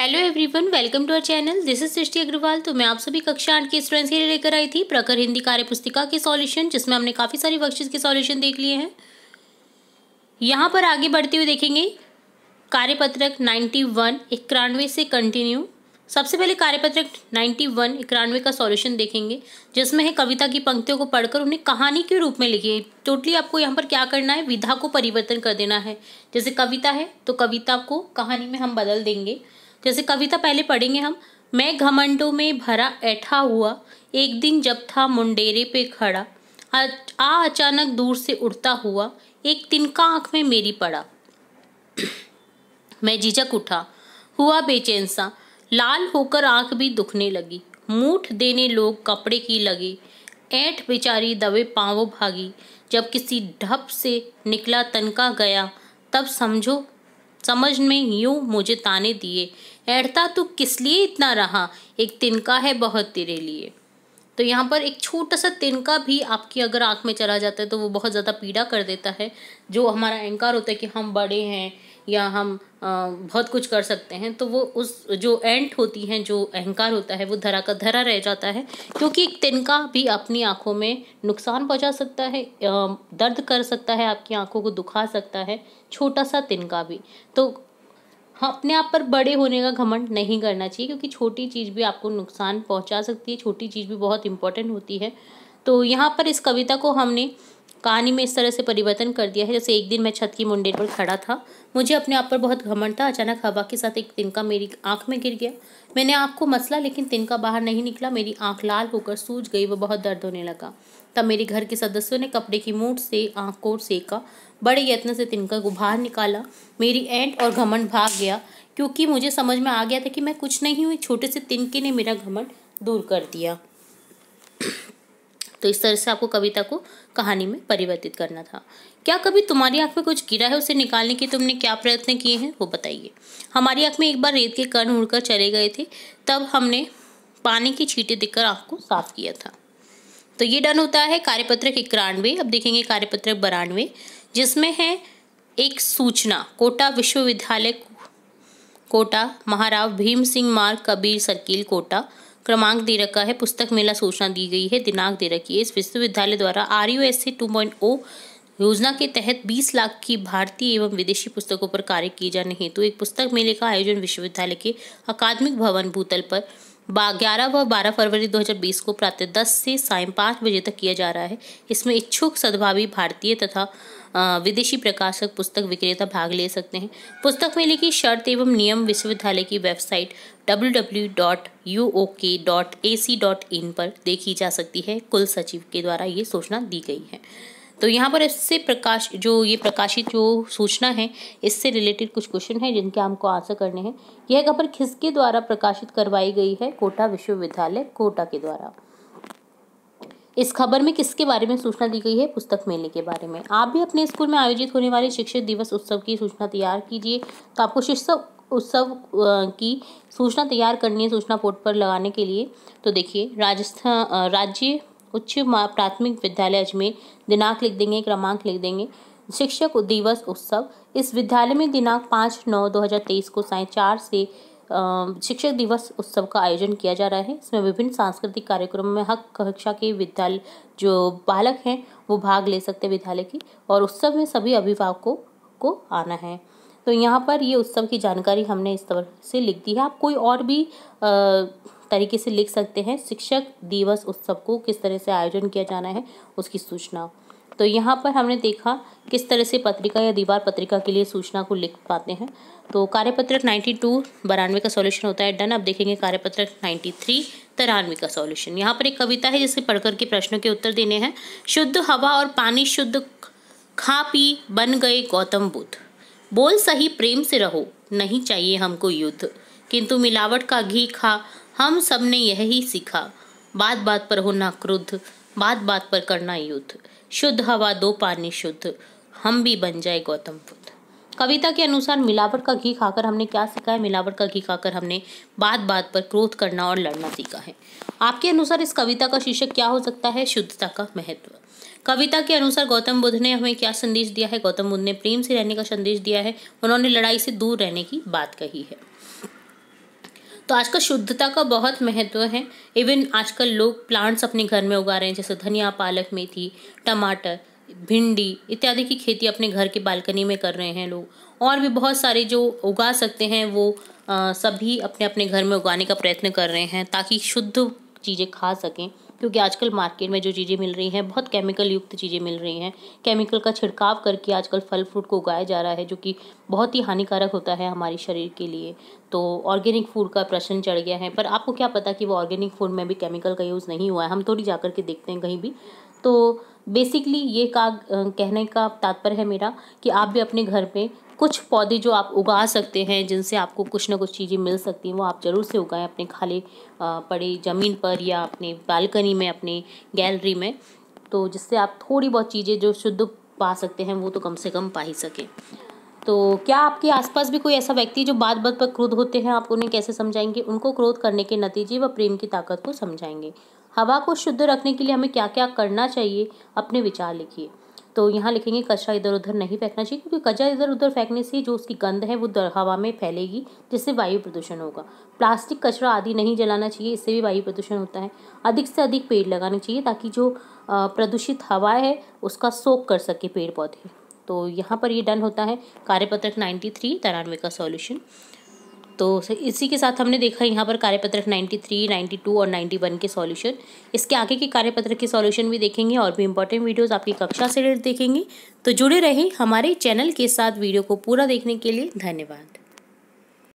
hello everyone welcome to our channel this is Srishti Agarwal तो मैं आप सभी कक्षा आठ के स्टूडेंट्स के लिए लेकर आई थी प्रखर हिंदी कार्य पुस्तिका के सॉल्यूशन जिसमें हमने काफ़ी सारी वर्कशीज के सॉल्यूशन देख लिए हैं यहाँ पर आगे बढ़ते हुए देखेंगे कार्यपत्रक नाइन्टी वन इक्यानवे से कंटिन्यू सबसे पहले कार्यपत्रक नाइन्टी वन इक्यानवे का सॉल्यूशन देखेंगे जिसमें है कविता की पंक्तियों को पढ़कर उन्हें कहानी के रूप में लिखिए टोटली आपको यहाँ पर क्या करना है विधा को परिवर्तन कर देना है जैसे कविता है तो कविता को कहानी में हम बदल देंगे जैसे कविता पहले पढ़ेंगे हम मैं घमंडों में भरा ऐठा हुआ एक दिन जब था मुंडेरे पे खड़ा आ अचानक दूर से उड़ता हुआ एक तिनका आंख में मेरी पड़ा मैं झिझक उठा हुआ बेचैन सा लाल होकर आंख भी दुखने लगी मूठ देने लोग कपड़े की लगे ऐठ बेचारी दबे पांवों भागी जब किसी ढप से निकला तनका गया तब समझो समझ में यूं मुझे ताने दिए ऐठता तू किस लिए इतना रहा एक तिनका है बहुत तेरे लिए तो यहाँ पर एक छोटा सा तिनका भी आपकी अगर आँख में चला जाता है तो वो बहुत ज़्यादा पीड़ा कर देता है जो हमारा अहंकार होता है कि हम बड़े हैं या हम बहुत कुछ कर सकते हैं तो वो उस जो एंट होती हैं जो अहंकार होता है वो धरा का धरा रह जाता है क्योंकि तिनका भी अपनी आँखों में नुकसान पहुंचा सकता है दर्द कर सकता है आपकी आँखों को दुखा सकता है छोटा सा तिनका भी तो हाँ, अपने आप पर बड़े होने का घमंड नहीं करना चाहिए क्योंकि छोटी चीज़ भी आपको नुकसान पहुंचा सकती है छोटी चीज़ भी बहुत इंपॉर्टेंट होती है तो यहाँ पर इस कविता को हमने कहानी में इस तरह से परिवर्तन कर दिया है जैसे एक दिन मैं छत की मुंडेर पर खड़ा था मुझे अपने आप पर बहुत घमंड था अचानक हवा के साथ एक तिनका मेरी आँख में गिर गया मैंने आँख को मसला लेकिन तिनका बाहर नहीं निकला मेरी आँख लाल होकर सूज गई व बहुत दर्द होने लगा तब मेरे घर के सदस्यों ने कपड़े की मूठ से आँख को सेका बड़े यत्न से तिनका को बाहर निकाला मेरी एंट और घमंड भाग गया क्योंकि मुझे समझ में आ गया था कि मैं कुछ नहीं हुई छोटे से तिनके ने मेरा घमंड दूर कर दिया तो इस तरह से आपको कविता को कहानी में परिवर्तित करना था क्या कभी तुम्हारी आंख में कुछ गिरा है उसे निकालने के तुमने क्या प्रयत्न किए हैं वो बताइए हमारी आंख में एक बार रेत के कण उड़कर चले गए थे तब हमने पानी की छींटे देकर आंख को साफ किया था तो ये डन होता है कार्यपत्रक इक्यानवे अब देखेंगे कार्यपत्रक बरानवे जिसमें है एक सूचना कोटा विश्वविद्यालय कोटा महाराव भीम सिंह मार्ग कबीर सर्किल कोटा क्रमांक दे रखा है पुस्तक मेला सूचना दी गई है दिनांक दे रखी है इस विश्वविद्यालय द्वारा आर यू एस योजना के तहत 20 लाख की भारतीय एवं विदेशी पुस्तकों पर कार्य किए जाने हेतु तो एक पुस्तक मेले का आयोजन विश्वविद्यालय के अकादमिक भवन भूतल पर ग्यारह व बारह फरवरी 2020 को प्रातः 10 से साय पाँच बजे तक किया जा रहा है इसमें इच्छुक सद्भावी भारतीय तथा विदेशी प्रकाशक पुस्तक विक्रेता भाग ले सकते हैं पुस्तक में की शर्त एवं नियम विश्वविद्यालय की वेबसाइट www.uok.ac.in पर देखी जा सकती है कुल सचिव के द्वारा ये सूचना दी गई है तो यहाँ पर इससे प्रकाश जो ये प्रकाशित जो सूचना है इससे रिलेटेड कुछ क्वेश्चन है जिनके हमको आंसर करने हैं यह खबर किसके द्वारा प्रकाशित करवाई गई है कोटा विश्वविद्यालय कोटा के द्वारा इस खबर में किसके बारे में सूचना दी गई है पुस्तक मेले के बारे में आप भी अपने स्कूल में आयोजित होने वाले शिक्षक दिवस उत्सव की सूचना तैयार कीजिए तो आपको शिक्षक उत्सव की सूचना तैयार करनी है सूचना पोर्ट पर लगाने के लिए तो देखिए राजस्थान राज्य उच्च प्राथमिक विद्यालय अजमेर दिनांक लिख देंगे क्रमांक लिख देंगे शिक्षक दिवस उत्सव इस विद्यालय में दिनांक पाँच नौ दो हज़ार तेईस को साय चार से शिक्षक दिवस उत्सव का आयोजन किया जा रहा है इसमें विभिन्न सांस्कृतिक कार्यक्रम में हक कक्षा के विद्यालय जो बालक हैं वो भाग ले सकते हैं विद्यालय की और उत्सव में सभी अभिभावकों को आना है तो यहाँ पर ये उत्सव की जानकारी हमने इस तरह से लिख दी है आप कोई और भी तरीके से लिख सकते हैं शिक्षक दिवस उत्सव को किस तरह से आयोजन किया जाना है उसकी सूचना तो यहाँ पर हमने देखा किस तरह से पत्रिका या दीवार पत्रिका के लिए सूचना को लिख पाते हैं तो कार्यपत्रक 92 टू बानवे का सॉल्यूशन होता है डन अब देखेंगे कार्यपत्रक 93 थ्री तिरानवे का सॉल्यूशन यहाँ पर एक कविता है जिसे पढ़कर के प्रश्नों के उत्तर देने हैं शुद्ध हवा और पानी शुद्ध खा पी बन गए गौतम बुद्ध बोल सही प्रेम से रहो नहीं चाहिए हमको युद्ध किंतु मिलावट का घी खा हम सब ने यही सीखा बात बात पर हो ना क्रुद्ध बात बात पर करना युद्ध शुद्ध हवा दो पानी शुद्ध हम भी बन जाए गौतम बुद्ध कविता के अनुसार मिलावट का घी खाकर हमने क्या सीखा है मिलावट का घी खाकर हमने बात बात पर क्रोध करना और लड़ना सीखा है आपके अनुसार इस कविता का शीर्षक क्या हो सकता है शुद्धता का महत्व कविता के अनुसार गौतम बुद्ध ने हमें क्या संदेश दिया है गौतम बुद्ध ने प्रेम से रहने का संदेश दिया है उन्होंने लड़ाई से दूर रहने की बात कही है तो आजकल शुद्धता का बहुत महत्व है इवन आजकल लोग प्लांट्स अपने घर में उगा रहे हैं जैसे धनिया पालक मेथी टमाटर भिंडी इत्यादि की खेती अपने घर के बालकनी में कर रहे हैं लोग और भी बहुत सारे जो उगा सकते हैं वो आ, सभी अपने अपने घर में उगाने का प्रयत्न कर रहे हैं ताकि शुद्ध चीज़ें खा सकें क्योंकि आजकल मार्केट में जो चीज़ें मिल रही हैं बहुत केमिकल युक्त चीज़ें मिल रही हैं केमिकल का छिड़काव करके आजकल फल फ्रूट को उगाया जा रहा है जो कि बहुत ही हानिकारक होता है हमारे शरीर के लिए तो ऑर्गेनिक फूड का प्रश्न चढ़ गया है पर आपको क्या पता कि वो ऑर्गेनिक फूड में भी केमिकल का यूज़ नहीं हुआ है हम थोड़ी जा कर के देखते हैं कहीं भी तो बेसिकली ये का कहने का तात्पर्य है मेरा कि आप भी अपने घर पे कुछ पौधे जो आप उगा सकते हैं जिनसे आपको कुछ ना कुछ चीज़ें मिल सकती हैं वो आप ज़रूर से उगाएं अपने खाली पड़े ज़मीन पर या अपने बालकनी में अपने गैलरी में तो जिससे आप थोड़ी बहुत चीज़ें जो शुद्ध पा सकते हैं वो तो कम से कम पा ही सकें तो क्या आपके आसपास भी कोई ऐसा व्यक्ति जो बात बात पर क्रोध होते हैं आप उन्हें कैसे समझाएंगे उनको क्रोध करने के नतीजे व प्रेम की ताकत को समझाएंगे हवा को शुद्ध रखने के लिए हमें क्या क्या करना चाहिए अपने विचार लिखिए तो यहाँ लिखेंगे कचरा इधर उधर नहीं फेंकना चाहिए क्योंकि कचरा इधर उधर फेंकने से जो उसकी गंध है वो हवा में फैलेगी जिससे वायु प्रदूषण होगा प्लास्टिक कचरा आदि नहीं जलाना चाहिए इससे भी वायु प्रदूषण होता है अधिक से अधिक पेड़ लगाने चाहिए ताकि जो प्रदूषित हवा है उसका सोख कर सके पेड़ पौधे तो यहाँ पर ये डन होता है कार्यपत्रक नाइन्टी थ्री तिरानवे का सॉल्यूशन तो इसी के साथ हमने देखा यहाँ पर कार्यपत्रक 93, 92 और 91 के सॉल्यूशन इसके आगे के कार्यपत्रक के सॉल्यूशन भी देखेंगे और भी इंपॉर्टेंट वीडियोस आपकी कक्षा से रिलेटेड देखेंगे तो जुड़े रहें हमारे चैनल के साथ वीडियो को पूरा देखने के लिए धन्यवाद